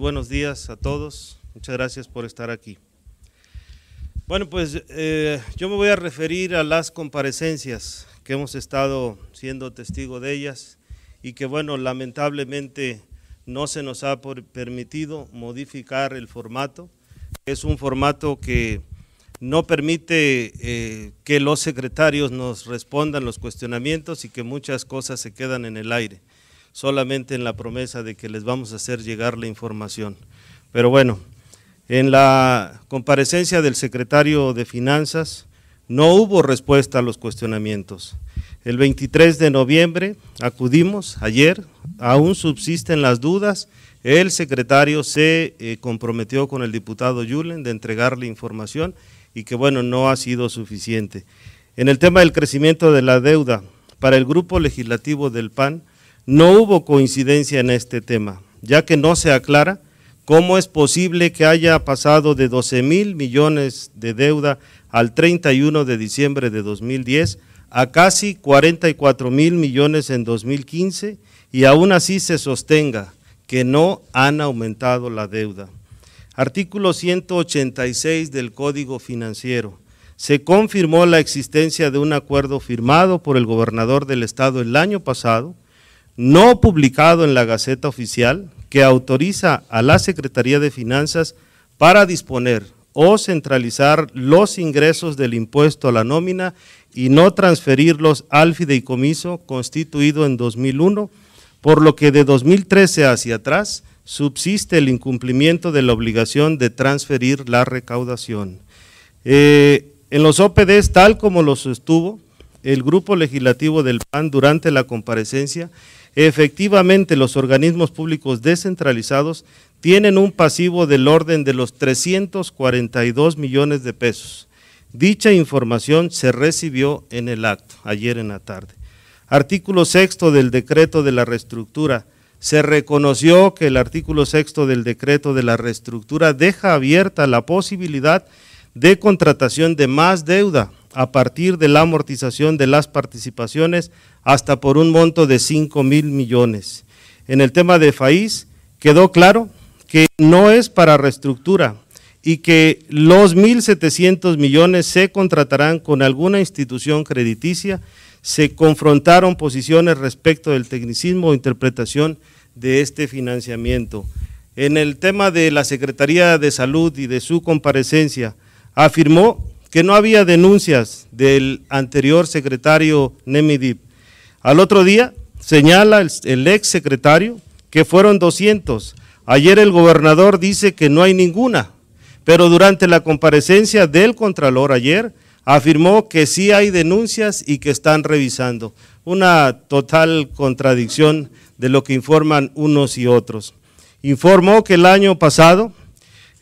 buenos días a todos. Muchas gracias por estar aquí. Bueno, pues eh, yo me voy a referir a las comparecencias que hemos estado siendo testigo de ellas y que, bueno, lamentablemente no se nos ha permitido modificar el formato. Es un formato que no permite eh, que los secretarios nos respondan los cuestionamientos y que muchas cosas se quedan en el aire solamente en la promesa de que les vamos a hacer llegar la información. Pero bueno, en la comparecencia del secretario de Finanzas no hubo respuesta a los cuestionamientos. El 23 de noviembre acudimos ayer, aún subsisten las dudas, el secretario se eh, comprometió con el diputado Yulen de entregarle información y que bueno, no ha sido suficiente. En el tema del crecimiento de la deuda, para el grupo legislativo del PAN, no hubo coincidencia en este tema, ya que no se aclara cómo es posible que haya pasado de 12 mil millones de deuda al 31 de diciembre de 2010 a casi 44 mil millones en 2015 y aún así se sostenga que no han aumentado la deuda. Artículo 186 del Código Financiero. Se confirmó la existencia de un acuerdo firmado por el gobernador del estado el año pasado no publicado en la Gaceta Oficial que autoriza a la Secretaría de Finanzas para disponer o centralizar los ingresos del impuesto a la nómina y no transferirlos al fideicomiso constituido en 2001, por lo que de 2013 hacia atrás subsiste el incumplimiento de la obligación de transferir la recaudación. Eh, en los OPDs, tal como lo sostuvo el Grupo Legislativo del PAN durante la comparecencia, Efectivamente, los organismos públicos descentralizados tienen un pasivo del orden de los 342 millones de pesos. Dicha información se recibió en el acto, ayer en la tarde. Artículo sexto del decreto de la reestructura. Se reconoció que el artículo sexto del decreto de la reestructura deja abierta la posibilidad de contratación de más deuda a partir de la amortización de las participaciones hasta por un monto de 5 mil millones. En el tema de FAIS quedó claro que no es para reestructura y que los 1.700 millones se contratarán con alguna institución crediticia. Se confrontaron posiciones respecto del tecnicismo o interpretación de este financiamiento. En el tema de la Secretaría de Salud y de su comparecencia, afirmó que no había denuncias del anterior secretario Nemidip. Al otro día señala el, ex secretario que fueron 200. Ayer el gobernador dice que no hay ninguna, pero durante la comparecencia del Contralor ayer afirmó que sí hay denuncias y que están revisando. Una total contradicción de lo que informan unos y otros. Informó que el año pasado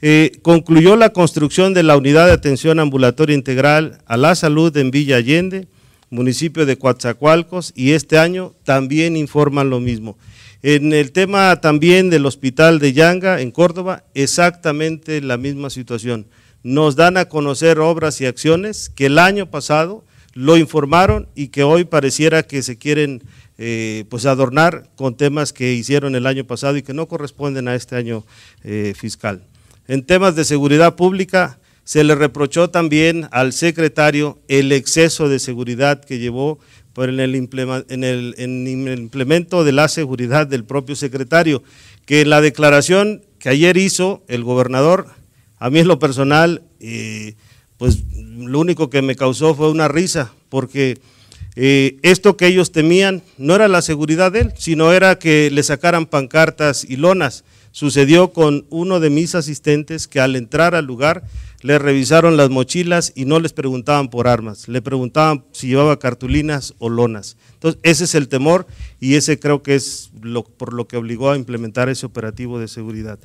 eh, concluyó la construcción de la unidad de atención ambulatoria integral a la salud en Villa Allende, municipio de Coatzacoalcos, y este año también informan lo mismo. En el tema también del hospital de Yanga, en Córdoba, exactamente la misma situación. Nos dan a conocer obras y acciones que el año pasado lo informaron y que hoy pareciera que se quieren eh, pues adornar con temas que hicieron el año pasado y que no corresponden a este año eh, fiscal. En temas de seguridad pública, se le reprochó también al secretario el exceso de seguridad que llevó en el, implemento de la seguridad del propio secretario, que la declaración que ayer hizo el gobernador, a mí es lo personal, eh, pues lo único que me causó fue una risa, porque eh, esto que ellos temían no era la seguridad de él, sino era que le sacaran pancartas y lonas. Sucedió con uno de mis asistentes que al entrar al lugar le revisaron las mochilas y no les preguntaban por armas, le preguntaban si llevaba cartulinas o lonas. Entonces, ese es el temor y ese creo que es lo, por lo que obligó a implementar ese operativo de seguridad.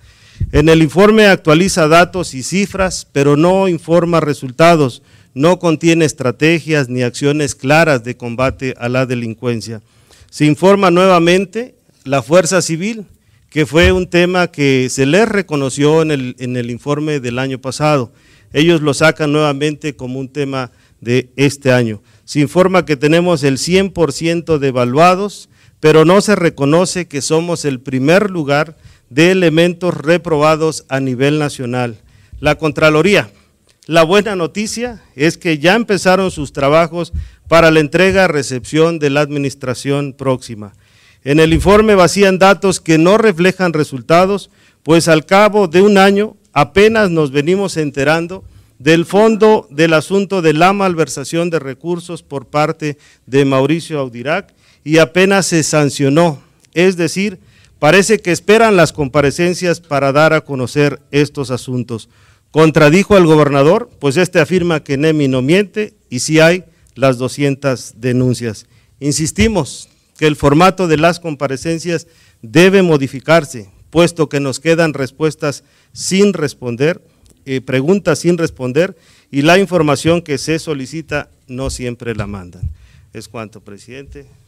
En el informe actualiza datos y cifras, pero no informa resultados, no contiene estrategias ni acciones claras de combate a la delincuencia. Se informa nuevamente la fuerza civil, que fue un tema que se les reconoció en el, informe del año pasado. Ellos lo sacan nuevamente como un tema de este año. Se informa que tenemos el 100% de evaluados, pero no se reconoce que somos el primer lugar de elementos reprobados a nivel nacional. La Contraloría. La buena noticia es que ya empezaron sus trabajos para la entrega-recepción de la administración próxima. En el informe vacían datos que no reflejan resultados, pues al cabo de un año apenas nos venimos enterando del fondo del asunto de la malversación de recursos por parte de Mauricio Audirac y apenas se sancionó. Es decir, parece que esperan las comparecencias para dar a conocer estos asuntos. Contradijo al gobernador, pues este afirma que Nemi no miente y si hay las 200 denuncias. Insistimos, que el formato de las comparecencias debe modificarse, puesto que nos quedan respuestas sin responder, eh, preguntas sin responder y la información que se solicita no siempre la mandan. Es cuanto, presidente.